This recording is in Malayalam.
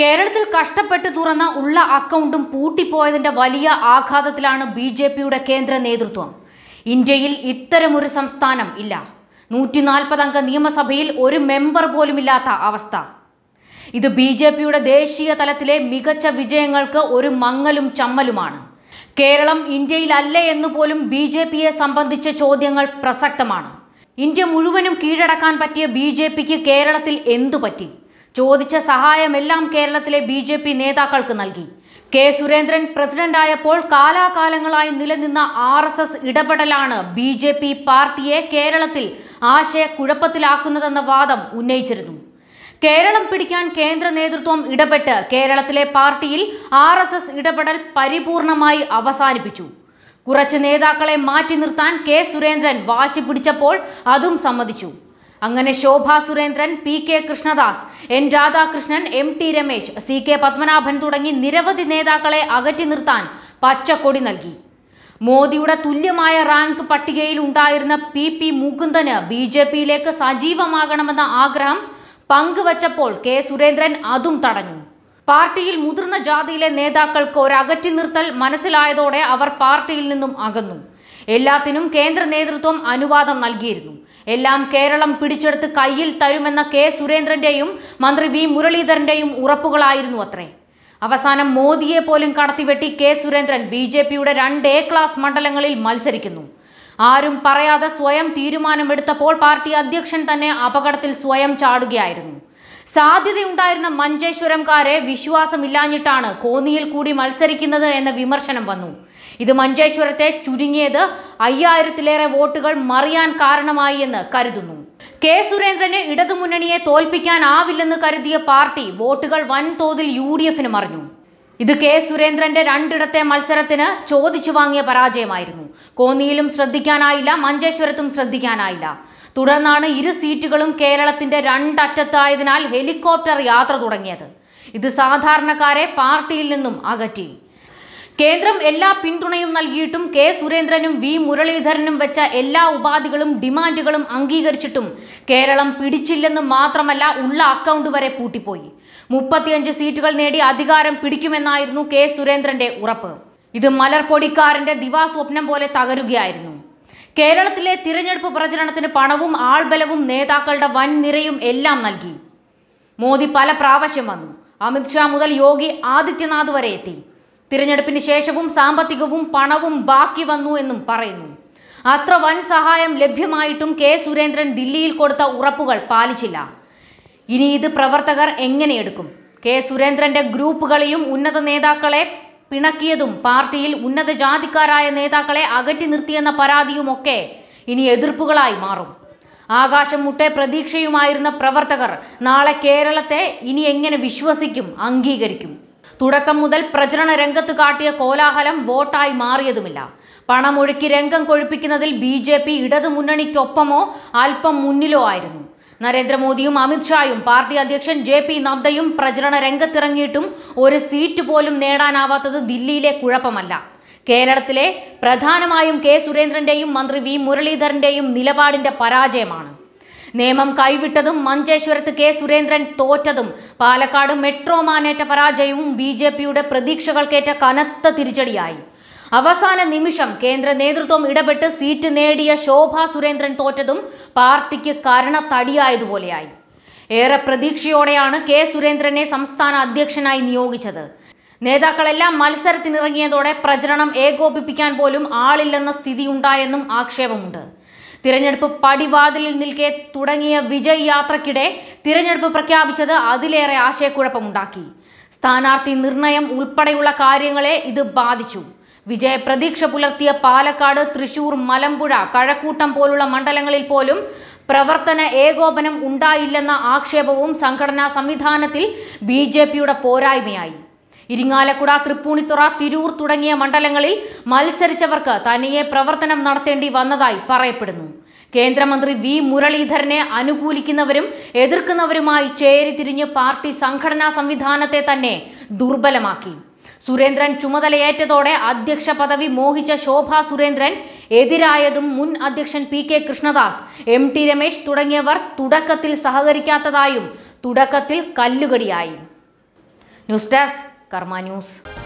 കേരളത്തിൽ കഷ്ടപ്പെട്ട് തുറന്ന ഉള്ള അക്കൗണ്ടും പൂട്ടിപ്പോയതിന്റെ വലിയ ആഘാതത്തിലാണ് ബി ജെ പിയുടെ കേന്ദ്ര നേതൃത്വം ഇന്ത്യയിൽ ഇത്തരമൊരു സംസ്ഥാനം ഇല്ല നൂറ്റി അംഗ നിയമസഭയിൽ ഒരു മെമ്പർ പോലുമില്ലാത്ത അവസ്ഥ ഇത് ബി ജെ പിയുടെ ദേശീയ തലത്തിലെ മികച്ച വിജയങ്ങൾക്ക് ഒരു മങ്ങലും ചമ്മലുമാണ് കേരളം ഇന്ത്യയിലല്ലേ എന്നുപോലും ബി ജെ പിയെ സംബന്ധിച്ച ചോദ്യങ്ങൾ പ്രസക്തമാണ് ഇന്ത്യ മുഴുവനും കീഴടക്കാൻ പറ്റിയ ബി ജെ പിക്ക് കേരളത്തിൽ എന്തു പറ്റി ചോദിച്ച സഹായമെല്ലാം കേരളത്തിലെ ബി ജെ പി നേതാക്കൾക്ക് നൽകി കെ സുരേന്ദ്രൻ പ്രസിഡന്റായപ്പോൾ കാലാകാലങ്ങളായി നിലനിന്ന ആർ എസ് എസ് ഇടപെടലാണ് ബി ജെ പി പാർട്ടിയെ കേരളത്തിൽ ആശയക്കുഴപ്പത്തിലാക്കുന്നതെന്ന വാദം ഉന്നയിച്ചിരുന്നു കേരളം പിടിക്കാൻ കേന്ദ്ര നേതൃത്വം ഇടപെട്ട് കേരളത്തിലെ പാർട്ടിയിൽ ആർ എസ് എസ് ഇടപെടൽ പരിപൂർണമായി അവസാനിപ്പിച്ചു കുറച്ച് നേതാക്കളെ മാറ്റി നിർത്താൻ കെ സുരേന്ദ്രൻ വാശി പിടിച്ചപ്പോൾ അതും സമ്മതിച്ചു അങ്ങനെ Shobha Surendran P K Krishnadas N Radhakrishnan M T Ramesh C K Padmanabhan തുടങ്ങി നിരവധി നേതാക്കളെ അകറ്റി നിർത്താൻ പച്ചക്കൊടി നൽകി മോദിയുടെ തുല്യമായ റാങ്ക് പട്ടികയിൽ ഉണ്ടായിരുന്ന പി പി മുകുന്ദന് ബി ജെ പിയിലേക്ക് സജീവമാകണമെന്ന ആഗ്രഹം പങ്കുവച്ചപ്പോൾ കെ സുരേന്ദ്രൻ അതും തടഞ്ഞു പാർട്ടിയിൽ മുതിർന്ന ജാതിയിലെ നേതാക്കൾക്ക് ഒരു നിർത്തൽ മനസ്സിലായതോടെ അവർ പാർട്ടിയിൽ നിന്നും അകന്നു എല്ലാത്തിനും കേന്ദ്ര നേതൃത്വം അനുവാദം നൽകിയിരുന്നു എല്ലാം കേരളം പിടിച്ചെടുത്ത് കയ്യിൽ തരുമെന്ന കെ സുരേന്ദ്രന്റെയും മന്ത്രി വി മുരളീധരന്റെയും ഉറപ്പുകളായിരുന്നു അത്രേ അവസാനം മോദിയെ പോലും കടത്തിവെട്ടി കെ സുരേന്ദ്രൻ ബി ജെ പിയുടെ രണ്ട് എ ക്ലാസ് മണ്ഡലങ്ങളിൽ മത്സരിക്കുന്നു ആരും പറയാതെ സ്വയം തീരുമാനമെടുത്തപ്പോൾ പാർട്ടി അധ്യക്ഷൻ തന്നെ അപകടത്തിൽ സ്വയം ചാടുകയായിരുന്നു സാധ്യതയുണ്ടായിരുന്ന മഞ്ചേശ്വരംകാരെ വിശ്വാസമില്ലാഞ്ഞിട്ടാണ് കോന്നിയിൽ കൂടി മത്സരിക്കുന്നത് എന്ന വിമർശനം വന്നു ഇത് മഞ്ചേശ്വരത്തെ ചുരുങ്ങിയത് അയ്യായിരത്തിലേറെ വോട്ടുകൾ മറിയാൻ കാരണമായി എന്ന് കരുതുന്നു കെ സുരേന്ദ്രന് ഇടതുമുന്നണിയെ തോൽപ്പിക്കാനാവില്ലെന്ന് കരുതിയ പാർട്ടി വോട്ടുകൾ വൻതോതിൽ യു ഡി എഫിന് മറിഞ്ഞു ഇത് കെ സുരേന്ദ്രന്റെ രണ്ടിടത്തെ മത്സരത്തിന് ചോദിച്ചു വാങ്ങിയ പരാജയമായിരുന്നു കോന്നിയിലും ശ്രദ്ധിക്കാനായില്ല മഞ്ചേശ്വരത്തും ശ്രദ്ധിക്കാനായില്ല തുടർന്നാണ് ഇരു സീറ്റുകളും കേരളത്തിന്റെ രണ്ടറ്റത്തായതിനാൽ ഹെലികോപ്റ്റർ യാത്ര തുടങ്ങിയത് ഇത് സാധാരണക്കാരെ പാർട്ടിയിൽ നിന്നും അകറ്റി കേന്ദ്രം എല്ലാ പിന്തുണയും നൽകിയിട്ടും കെ സുരേന്ദ്രനും വി മുരളീധരനും വെച്ച എല്ലാ ഉപാധികളും ഡിമാൻഡുകളും അംഗീകരിച്ചിട്ടും കേരളം പിടിച്ചില്ലെന്നും മാത്രമല്ല ഉള്ള അക്കൗണ്ട് വരെ പൂട്ടിപ്പോയി മുപ്പത്തിയഞ്ച് സീറ്റുകൾ നേടി അധികാരം പിടിക്കുമെന്നായിരുന്നു കെ സുരേന്ദ്രന്റെ ഉറപ്പ് ഇത് മലർപ്പൊടിക്കാരന്റെ ദിവാസ്വപ്നം പോലെ തകരുകയായിരുന്നു കേരളത്തിലെ തിരഞ്ഞെടുപ്പ് പ്രചരണത്തിന് പണവും ആൾബലവും നേതാക്കളുടെ വൻ നിരയും എല്ലാം നൽകി മോദി പല പ്രാവശ്യം വന്നു അമിത്ഷാ മുതൽ യോഗി ആദിത്യനാഥ് വരെ എത്തി തിരഞ്ഞെടുപ്പിന് ശേഷവും സാമ്പത്തികവും പണവും ബാക്കി വന്നു എന്നും പറയുന്നു അത്ര വൻ സഹായം ലഭ്യമായിട്ടും കെ സുരേന്ദ്രൻ ദില്ലിയിൽ കൊടുത്ത ഉറപ്പുകൾ പാലിച്ചില്ല ഇനി ഇത് പ്രവർത്തകർ എങ്ങനെയെടുക്കും കെ സുരേന്ദ്രന്റെ ഗ്രൂപ്പുകളെയും ഉന്നത നേതാക്കളെ പിണക്കിയതും പാർട്ടിയിൽ ഉന്നത ജാതിക്കാരായ നേതാക്കളെ അകറ്റി നിർത്തിയെന്ന പരാതിയുമൊക്കെ ഇനി എതിർപ്പുകളായി മാറും ആകാശം മുട്ടേ പ്രതീക്ഷയുമായിരുന്ന പ്രവർത്തകർ നാളെ കേരളത്തെ ഇനി എങ്ങനെ വിശ്വസിക്കും അംഗീകരിക്കും തുടക്കം മുതൽ പ്രചരണ രംഗത്ത് കാട്ടിയ കോലാഹലം വോട്ടായി മാറിയതുമില്ല പണമൊഴുക്കി രംഗം കൊഴുപ്പിക്കുന്നതിൽ ബി ജെ പി ഇടതുമുന്നണിക്കൊപ്പമോ അല്പം മുന്നിലോ ആയിരുന്നു നരേന്ദ്രമോദിയും അമിത്ഷായും പാർട്ടി അധ്യക്ഷൻ ജെ പി നദ്ദയും പ്രചരണ രംഗത്തിറങ്ങിയിട്ടും ഒരു സീറ്റ് പോലും നേടാനാവാത്തത് ദില്ലിയിലെ കുഴപ്പമല്ല കേരളത്തിലെ പ്രധാനമായും കെ സുരേന്ദ്രന്റെയും മന്ത്രി വി മുരളീധരന്റെയും നിലപാടിന്റെ പരാജയമാണ് നിയമം കൈവിട്ടതും മഞ്ചേശ്വരത്ത് കെ സുരേന്ദ്രൻ തോറ്റതും പാലക്കാട് മെട്രോ മാനേറ്റ പരാജയവും ബി ജെ പിയുടെ പ്രതീക്ഷകൾക്കേറ്റ കനത്ത തിരിച്ചടിയായി അവസാന നിമിഷം കേന്ദ്ര നേതൃത്വം ഇടപെട്ട് സീറ്റ് നേടിയ ശോഭ സുരേന്ദ്രൻ തോറ്റതും പാർട്ടിക്ക് കരണത്തടിയായതുപോലെയായി ഏറെ പ്രതീക്ഷയോടെയാണ് കെ സുരേന്ദ്രനെ സംസ്ഥാന അധ്യക്ഷനായി നിയോഗിച്ചത് നേതാക്കളെല്ലാം മത്സരത്തിനിറങ്ങിയതോടെ പ്രചരണം ഏകോപിപ്പിക്കാൻ പോലും ആളില്ലെന്ന സ്ഥിതിയുണ്ടായെന്നും ആക്ഷേപമുണ്ട് തിരഞ്ഞെടുപ്പ് പടിവാതിലിൽ നിൽക്കെ തുടങ്ങിയ വിജയ് യാത്രക്കിടെ തിരഞ്ഞെടുപ്പ് പ്രഖ്യാപിച്ചത് അതിലേറെ ആശയക്കുഴപ്പമുണ്ടാക്കി സ്ഥാനാർത്ഥി നിർണയം ഉൾപ്പെടെയുള്ള കാര്യങ്ങളെ ഇത് ബാധിച്ചു വിജയപ്രതീക്ഷ പുലർത്തിയ പാലക്കാട് തൃശൂർ മലമ്പുഴ കഴക്കൂട്ടം പോലുള്ള മണ്ഡലങ്ങളിൽ പോലും പ്രവർത്തന ഏകോപനം ഉണ്ടായില്ലെന്ന ആക്ഷേപവും സംഘടനാ സംവിധാനത്തിൽ ബി ജെ പിയുടെ പോരായ്മയായി ഇരിങ്ങാലക്കുട തൃപ്പൂണിത്തുറ തിരൂർ തുടങ്ങിയ മണ്ഡലങ്ങളിൽ മത്സരിച്ചവർക്ക് തനിയെ പ്രവർത്തനം നടത്തേണ്ടി വന്നതായി പറയപ്പെടുന്നു കേന്ദ്രമന്ത്രി വി മുരളീധരനെ അനുകൂലിക്കുന്നവരും എതിർക്കുന്നവരുമായി ചേരിതിരിഞ്ഞ് പാർട്ടി സംഘടനാ സംവിധാനത്തെ തന്നെ ദുർബലമാക്കി സുരേന്ദ്രൻ ചുമതലയേറ്റതോടെ അധ്യക്ഷ പദവി മോഹിച്ച ശോഭ സുരേന്ദ്രൻ എതിരായതും മുൻ അധ്യക്ഷൻ P K Krishnadas M T Ramesh തുടങ്ങിയവർ തുടക്കത്തിൽ സഹകരിക്കാത്തതായും തുടക്കത്തിൽ കല്ലുകടിയായി ന്യൂസ് ഡെസ്ക് കർമ്മ ന്യൂസ്